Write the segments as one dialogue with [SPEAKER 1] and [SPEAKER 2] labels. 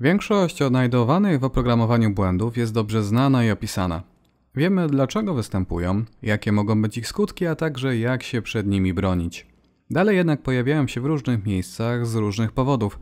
[SPEAKER 1] Większość odnajdowanych w oprogramowaniu błędów jest dobrze znana i opisana. Wiemy, dlaczego występują, jakie mogą być ich skutki, a także jak się przed nimi bronić. Dalej jednak pojawiają się w różnych miejscach z różnych powodów.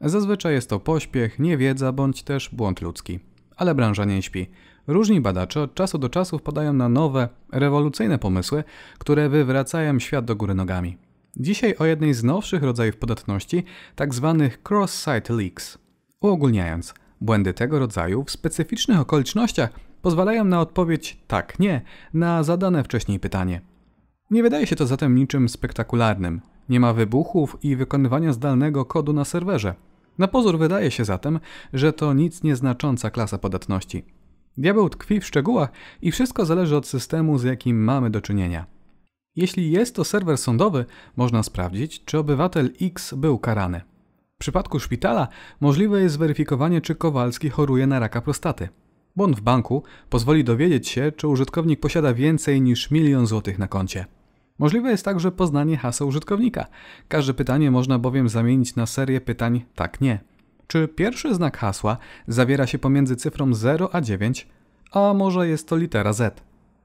[SPEAKER 1] Zazwyczaj jest to pośpiech, niewiedza bądź też błąd ludzki. Ale branża nie śpi. Różni badacze od czasu do czasu wpadają na nowe, rewolucyjne pomysły, które wywracają świat do góry nogami. Dzisiaj o jednej z nowszych rodzajów podatności, tak zwanych cross-site leaks – Uogólniając, błędy tego rodzaju w specyficznych okolicznościach pozwalają na odpowiedź tak, nie na zadane wcześniej pytanie. Nie wydaje się to zatem niczym spektakularnym. Nie ma wybuchów i wykonywania zdalnego kodu na serwerze. Na pozór wydaje się zatem, że to nic nieznacząca klasa podatności. Diabeł tkwi w szczegółach i wszystko zależy od systemu, z jakim mamy do czynienia. Jeśli jest to serwer sądowy, można sprawdzić, czy obywatel X był karany. W przypadku szpitala możliwe jest zweryfikowanie, czy Kowalski choruje na raka prostaty. Bon w banku pozwoli dowiedzieć się, czy użytkownik posiada więcej niż milion złotych na koncie. Możliwe jest także poznanie hasła użytkownika. Każde pytanie można bowiem zamienić na serię pytań tak-nie. Czy pierwszy znak hasła zawiera się pomiędzy cyfrą 0 a 9, a może jest to litera Z?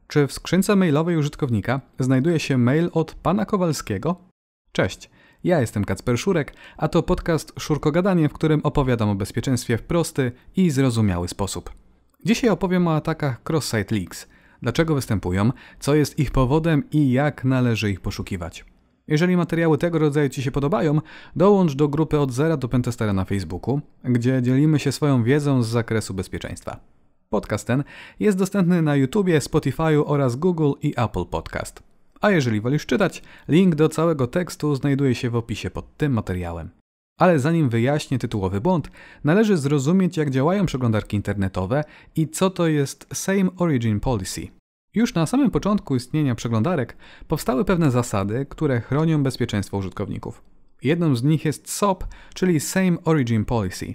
[SPEAKER 1] Czy w skrzynce mailowej użytkownika znajduje się mail od pana Kowalskiego? Cześć. Ja jestem Kacper Szurek, a to podcast Szurkogadanie, w którym opowiadam o bezpieczeństwie w prosty i zrozumiały sposób. Dzisiaj opowiem o atakach cross-site leaks, dlaczego występują, co jest ich powodem i jak należy ich poszukiwać. Jeżeli materiały tego rodzaju Ci się podobają, dołącz do grupy od zera do Pentestera na Facebooku, gdzie dzielimy się swoją wiedzą z zakresu bezpieczeństwa. Podcast ten jest dostępny na YouTubie, Spotify oraz Google i Apple Podcast a jeżeli wolisz czytać, link do całego tekstu znajduje się w opisie pod tym materiałem. Ale zanim wyjaśnię tytułowy błąd, należy zrozumieć jak działają przeglądarki internetowe i co to jest Same Origin Policy. Już na samym początku istnienia przeglądarek powstały pewne zasady, które chronią bezpieczeństwo użytkowników. Jedną z nich jest SOP, czyli Same Origin Policy.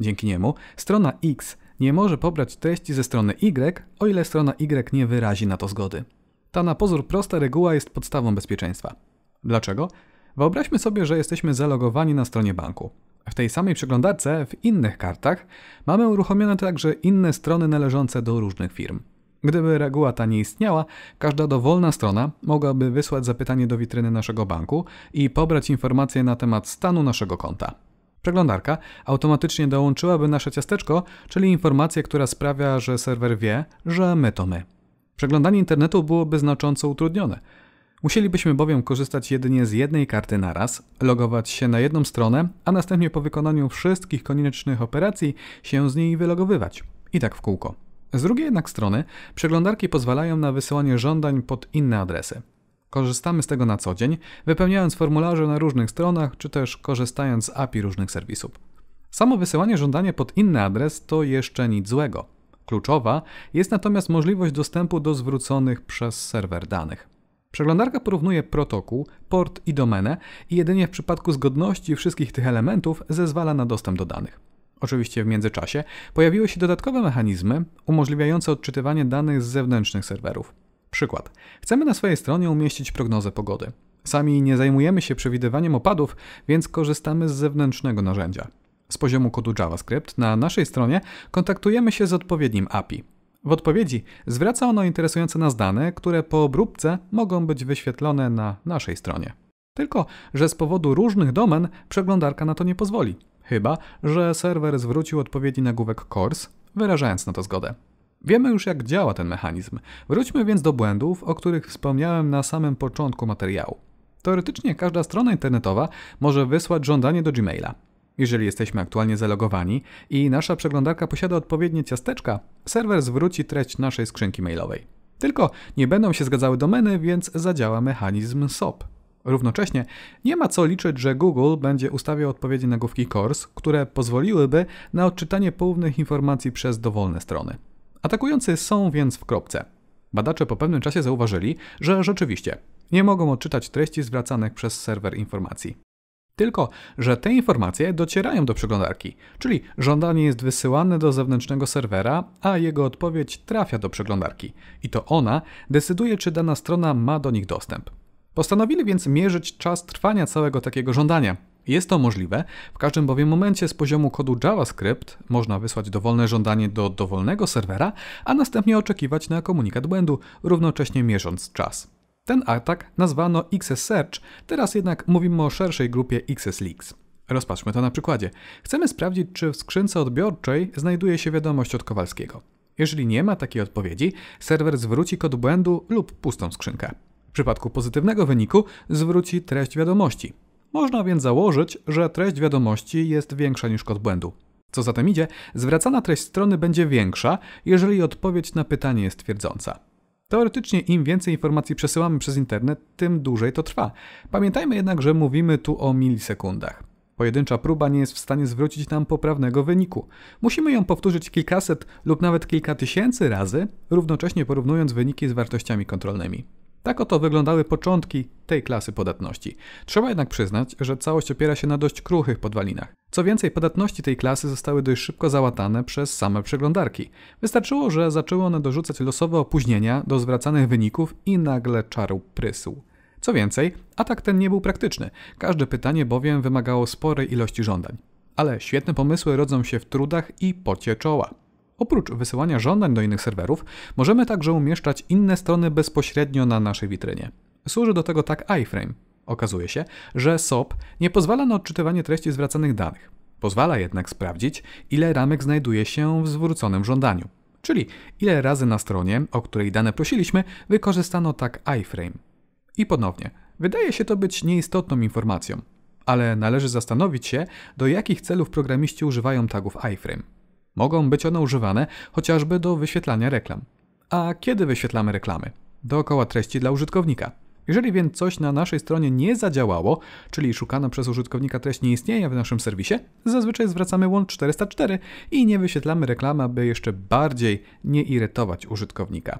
[SPEAKER 1] Dzięki niemu strona X nie może pobrać treści ze strony Y, o ile strona Y nie wyrazi na to zgody. Ta na pozór prosta reguła jest podstawą bezpieczeństwa. Dlaczego? Wyobraźmy sobie, że jesteśmy zalogowani na stronie banku. W tej samej przeglądarce, w innych kartach, mamy uruchomione także inne strony należące do różnych firm. Gdyby reguła ta nie istniała, każda dowolna strona mogłaby wysłać zapytanie do witryny naszego banku i pobrać informacje na temat stanu naszego konta. Przeglądarka automatycznie dołączyłaby nasze ciasteczko, czyli informację, która sprawia, że serwer wie, że my to my. Przeglądanie internetu byłoby znacząco utrudnione. Musielibyśmy bowiem korzystać jedynie z jednej karty naraz, logować się na jedną stronę, a następnie po wykonaniu wszystkich koniecznych operacji się z niej wylogowywać. I tak w kółko. Z drugiej jednak strony, przeglądarki pozwalają na wysyłanie żądań pod inne adresy. Korzystamy z tego na co dzień, wypełniając formularze na różnych stronach, czy też korzystając z API różnych serwisów. Samo wysyłanie żądania pod inny adres to jeszcze nic złego. Kluczowa jest natomiast możliwość dostępu do zwróconych przez serwer danych. Przeglądarka porównuje protokół, port i domenę i jedynie w przypadku zgodności wszystkich tych elementów zezwala na dostęp do danych. Oczywiście w międzyczasie pojawiły się dodatkowe mechanizmy umożliwiające odczytywanie danych z zewnętrznych serwerów. Przykład. Chcemy na swojej stronie umieścić prognozę pogody. Sami nie zajmujemy się przewidywaniem opadów, więc korzystamy z zewnętrznego narzędzia z poziomu kodu JavaScript na naszej stronie kontaktujemy się z odpowiednim API. W odpowiedzi zwraca ono interesujące nas dane, które po obróbce mogą być wyświetlone na naszej stronie. Tylko, że z powodu różnych domen przeglądarka na to nie pozwoli, chyba że serwer zwrócił odpowiedni nagłówek CORS, wyrażając na to zgodę. Wiemy już, jak działa ten mechanizm. Wróćmy więc do błędów, o których wspomniałem na samym początku materiału. Teoretycznie każda strona internetowa może wysłać żądanie do Gmaila. Jeżeli jesteśmy aktualnie zalogowani i nasza przeglądarka posiada odpowiednie ciasteczka, serwer zwróci treść naszej skrzynki mailowej. Tylko nie będą się zgadzały domeny, więc zadziała mechanizm SOP. Równocześnie nie ma co liczyć, że Google będzie ustawiał odpowiedzi nagłówki CORS, które pozwoliłyby na odczytanie poufnych informacji przez dowolne strony. Atakujący są więc w kropce. Badacze po pewnym czasie zauważyli, że rzeczywiście nie mogą odczytać treści zwracanych przez serwer informacji. Tylko, że te informacje docierają do przeglądarki, czyli żądanie jest wysyłane do zewnętrznego serwera, a jego odpowiedź trafia do przeglądarki. I to ona decyduje, czy dana strona ma do nich dostęp. Postanowili więc mierzyć czas trwania całego takiego żądania. Jest to możliwe, w każdym bowiem momencie z poziomu kodu JavaScript można wysłać dowolne żądanie do dowolnego serwera, a następnie oczekiwać na komunikat błędu, równocześnie mierząc czas. Ten atak nazwano XS Search, teraz jednak mówimy o szerszej grupie XS Leaks. Rozpatrzmy to na przykładzie. Chcemy sprawdzić, czy w skrzynce odbiorczej znajduje się wiadomość od Kowalskiego. Jeżeli nie ma takiej odpowiedzi, serwer zwróci kod błędu lub pustą skrzynkę. W przypadku pozytywnego wyniku zwróci treść wiadomości. Można więc założyć, że treść wiadomości jest większa niż kod błędu. Co zatem idzie, zwracana treść strony będzie większa, jeżeli odpowiedź na pytanie jest twierdząca. Teoretycznie im więcej informacji przesyłamy przez internet, tym dłużej to trwa. Pamiętajmy jednak, że mówimy tu o milisekundach. Pojedyncza próba nie jest w stanie zwrócić nam poprawnego wyniku. Musimy ją powtórzyć kilkaset lub nawet kilka tysięcy razy, równocześnie porównując wyniki z wartościami kontrolnymi. Tak oto wyglądały początki tej klasy podatności. Trzeba jednak przyznać, że całość opiera się na dość kruchych podwalinach. Co więcej, podatności tej klasy zostały dość szybko załatane przez same przeglądarki. Wystarczyło, że zaczęły one dorzucać losowe opóźnienia do zwracanych wyników i nagle czarł prysł. Co więcej, atak ten nie był praktyczny, każde pytanie bowiem wymagało sporej ilości żądań. Ale świetne pomysły rodzą się w trudach i pocie czoła. Oprócz wysyłania żądań do innych serwerów, możemy także umieszczać inne strony bezpośrednio na naszej witrynie. Służy do tego tak iframe. Okazuje się, że SOP nie pozwala na odczytywanie treści zwracanych danych. Pozwala jednak sprawdzić, ile ramek znajduje się w zwróconym żądaniu, czyli ile razy na stronie, o której dane prosiliśmy, wykorzystano tak iframe. I ponownie, wydaje się to być nieistotną informacją, ale należy zastanowić się, do jakich celów programiści używają tagów iframe. Mogą być one używane chociażby do wyświetlania reklam. A kiedy wyświetlamy reklamy? Dookoła treści dla użytkownika. Jeżeli więc coś na naszej stronie nie zadziałało, czyli szukana przez użytkownika treść nie istnieje w naszym serwisie, zazwyczaj zwracamy łącz 404 i nie wyświetlamy reklam, aby jeszcze bardziej nie irytować użytkownika.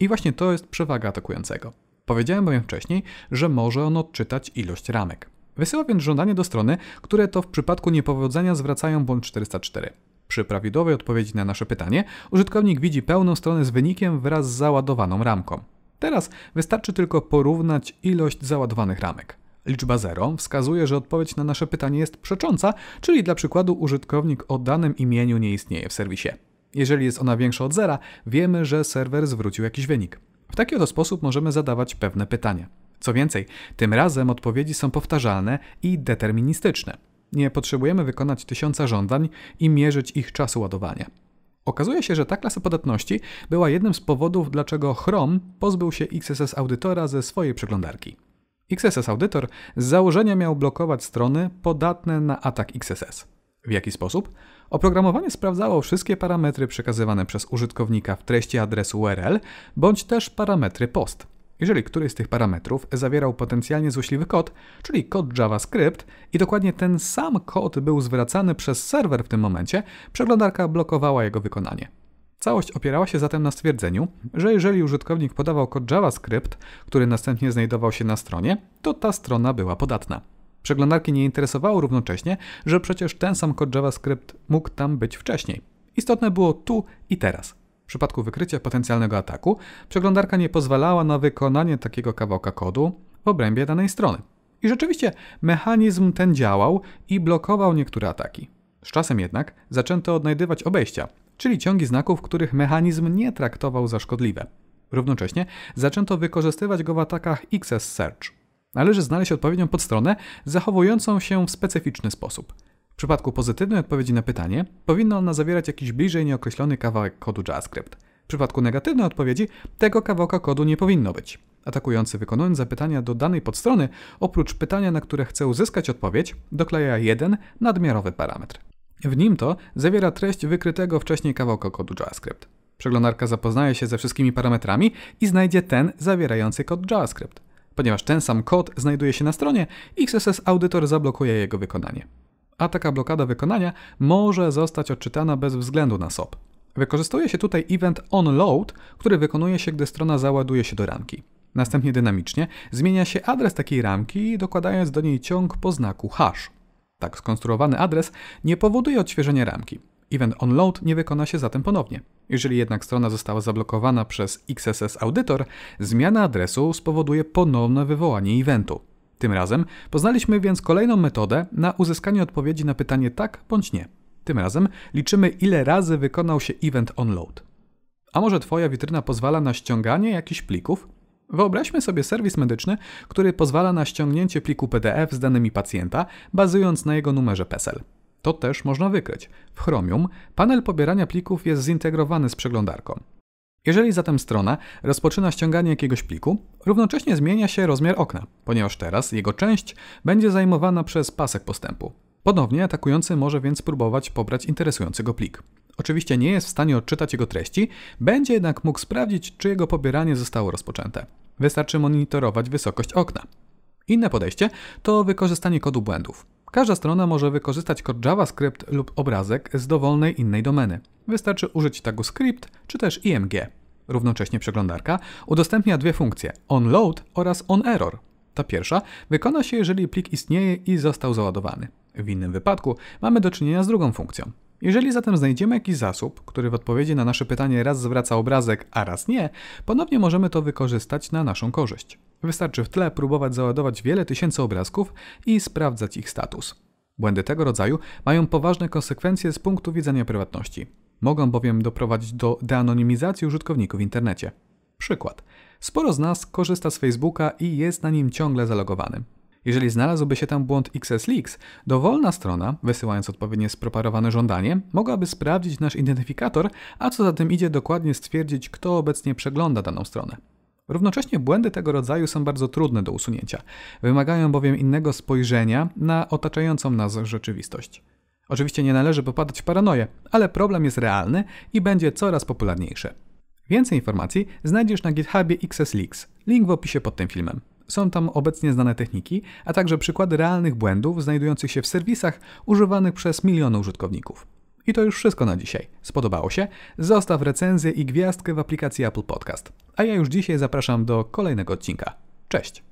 [SPEAKER 1] I właśnie to jest przewaga atakującego. Powiedziałem bowiem wcześniej, że może on odczytać ilość ramek. Wysyła więc żądanie do strony, które to w przypadku niepowodzenia zwracają błąd 404. Przy prawidłowej odpowiedzi na nasze pytanie, użytkownik widzi pełną stronę z wynikiem wraz z załadowaną ramką. Teraz wystarczy tylko porównać ilość załadowanych ramek. Liczba 0 wskazuje, że odpowiedź na nasze pytanie jest przecząca, czyli dla przykładu użytkownik o danym imieniu nie istnieje w serwisie. Jeżeli jest ona większa od zera, wiemy, że serwer zwrócił jakiś wynik. W taki oto sposób możemy zadawać pewne pytania. Co więcej, tym razem odpowiedzi są powtarzalne i deterministyczne. Nie potrzebujemy wykonać tysiąca żądań i mierzyć ich czasu ładowania. Okazuje się, że ta klasa podatności była jednym z powodów, dlaczego Chrome pozbył się XSS Audytora ze swojej przeglądarki. XSS Audytor z założenia miał blokować strony podatne na atak XSS. W jaki sposób? Oprogramowanie sprawdzało wszystkie parametry przekazywane przez użytkownika w treści adresu URL bądź też parametry post jeżeli któryś z tych parametrów zawierał potencjalnie złośliwy kod, czyli kod JavaScript i dokładnie ten sam kod był zwracany przez serwer w tym momencie, przeglądarka blokowała jego wykonanie. Całość opierała się zatem na stwierdzeniu, że jeżeli użytkownik podawał kod JavaScript, który następnie znajdował się na stronie, to ta strona była podatna. Przeglądarki nie interesowało równocześnie, że przecież ten sam kod JavaScript mógł tam być wcześniej. Istotne było tu i teraz przypadku wykrycia potencjalnego ataku, przeglądarka nie pozwalała na wykonanie takiego kawałka kodu w obrębie danej strony. I rzeczywiście mechanizm ten działał i blokował niektóre ataki. Z czasem jednak zaczęto odnajdywać obejścia, czyli ciągi znaków, których mechanizm nie traktował za szkodliwe. Równocześnie zaczęto wykorzystywać go w atakach XS Search. Należy znaleźć odpowiednią podstronę zachowującą się w specyficzny sposób – w przypadku pozytywnej odpowiedzi na pytanie powinna ona zawierać jakiś bliżej nieokreślony kawałek kodu JavaScript. W przypadku negatywnej odpowiedzi tego kawałka kodu nie powinno być. Atakujący wykonując zapytania do danej podstrony, oprócz pytania, na które chce uzyskać odpowiedź, dokleja jeden nadmiarowy parametr. W nim to zawiera treść wykrytego wcześniej kawałka kodu JavaScript. Przeglądarka zapoznaje się ze wszystkimi parametrami i znajdzie ten zawierający kod JavaScript. Ponieważ ten sam kod znajduje się na stronie, XSS Auditor zablokuje jego wykonanie a taka blokada wykonania może zostać odczytana bez względu na SOP. Wykorzystuje się tutaj event onload, który wykonuje się, gdy strona załaduje się do ramki. Następnie dynamicznie zmienia się adres takiej ramki, dokładając do niej ciąg po znaku hash. Tak skonstruowany adres nie powoduje odświeżenia ramki. Event onload nie wykona się zatem ponownie. Jeżeli jednak strona została zablokowana przez XSS Auditor, zmiana adresu spowoduje ponowne wywołanie eventu. Tym razem poznaliśmy więc kolejną metodę na uzyskanie odpowiedzi na pytanie tak bądź nie. Tym razem liczymy ile razy wykonał się event onload. A może Twoja witryna pozwala na ściąganie jakichś plików? Wyobraźmy sobie serwis medyczny, który pozwala na ściągnięcie pliku PDF z danymi pacjenta, bazując na jego numerze PESEL. To też można wykryć. W Chromium panel pobierania plików jest zintegrowany z przeglądarką. Jeżeli zatem strona rozpoczyna ściąganie jakiegoś pliku, równocześnie zmienia się rozmiar okna, ponieważ teraz jego część będzie zajmowana przez pasek postępu. Ponownie atakujący może więc próbować pobrać interesujący go plik. Oczywiście nie jest w stanie odczytać jego treści, będzie jednak mógł sprawdzić, czy jego pobieranie zostało rozpoczęte. Wystarczy monitorować wysokość okna. Inne podejście to wykorzystanie kodu błędów. Każda strona może wykorzystać kod JavaScript lub obrazek z dowolnej innej domeny. Wystarczy użyć tagu script czy też img. Równocześnie przeglądarka udostępnia dwie funkcje onload oraz onerror. Ta pierwsza wykona się, jeżeli plik istnieje i został załadowany. W innym wypadku mamy do czynienia z drugą funkcją. Jeżeli zatem znajdziemy jakiś zasób, który w odpowiedzi na nasze pytanie raz zwraca obrazek, a raz nie, ponownie możemy to wykorzystać na naszą korzyść. Wystarczy w tle próbować załadować wiele tysięcy obrazków i sprawdzać ich status. Błędy tego rodzaju mają poważne konsekwencje z punktu widzenia prywatności. Mogą bowiem doprowadzić do deanonimizacji użytkowników w internecie. Przykład. Sporo z nas korzysta z Facebooka i jest na nim ciągle zalogowanym. Jeżeli znalazłby się tam błąd XSLeaks, dowolna strona, wysyłając odpowiednie spreparowane żądanie, mogłaby sprawdzić nasz identyfikator, a co za tym idzie dokładnie stwierdzić, kto obecnie przegląda daną stronę. Równocześnie błędy tego rodzaju są bardzo trudne do usunięcia, wymagają bowiem innego spojrzenia na otaczającą nas rzeczywistość. Oczywiście nie należy popadać w paranoję, ale problem jest realny i będzie coraz popularniejszy. Więcej informacji znajdziesz na GitHubie XS Leaks. Link w opisie pod tym filmem. Są tam obecnie znane techniki, a także przykłady realnych błędów znajdujących się w serwisach używanych przez miliony użytkowników. I to już wszystko na dzisiaj. Spodobało się? Zostaw recenzję i gwiazdkę w aplikacji Apple Podcast. A ja już dzisiaj zapraszam do kolejnego odcinka. Cześć!